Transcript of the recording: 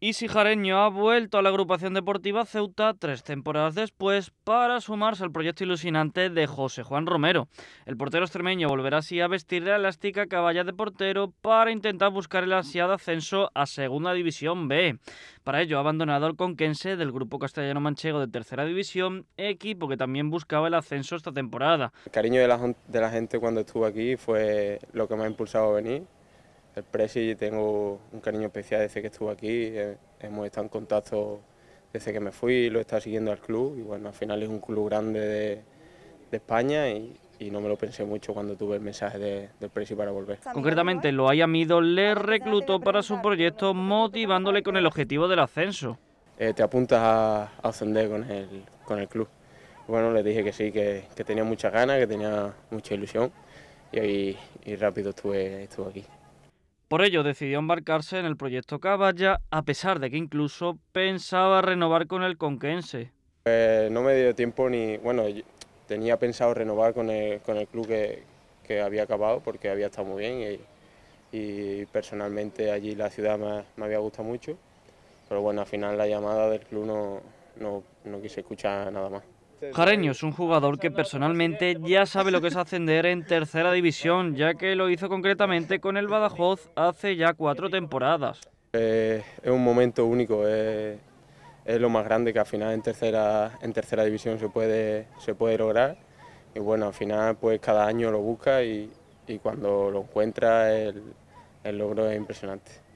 Y Jareño ha vuelto a la agrupación deportiva Ceuta tres temporadas después para sumarse al proyecto ilusionante de José Juan Romero. El portero extremeño volverá así a vestir la elástica caballa de portero para intentar buscar el ansiado ascenso a Segunda División B. Para ello ha abandonado el conquense del grupo castellano manchego de Tercera División, equipo que también buscaba el ascenso esta temporada. El cariño de la, de la gente cuando estuvo aquí fue lo que me ha impulsado a venir el Presi tengo un cariño especial desde que estuvo aquí, eh, hemos estado en contacto desde que me fui, y lo he estado siguiendo al club y bueno, al final es un club grande de, España y, no me lo pensé mucho cuando tuve el mensaje del Presi para volver. Concretamente, lo hay Mido le ah, reclutó para su proyecto motivándole con el objetivo del ascenso. Eh, te apuntas a, ascender con el, club. Bueno, le dije que sí, que, tenía muchas ganas, que tenía mucha ilusión y, rápido estuve aquí. Por ello decidió embarcarse en el proyecto Caballa, a pesar de que incluso pensaba renovar con el conquense. Eh, no me dio tiempo ni, bueno, tenía pensado renovar con el, con el club que, había acabado porque había estado muy bien y, personalmente allí la ciudad me, había gustado mucho, pero bueno, al final la llamada del club no, no quise escuchar nada más. Jareño es un jugador que personalmente ya sabe lo que es ascender en tercera división, ya que lo hizo concretamente con el Badajoz hace ya cuatro temporadas. Eh, es un momento único, es, lo más grande que al final en tercera, en tercera división se puede, se puede lograr. Y bueno, al final pues cada año lo busca y, cuando lo encuentra el logro es impresionante.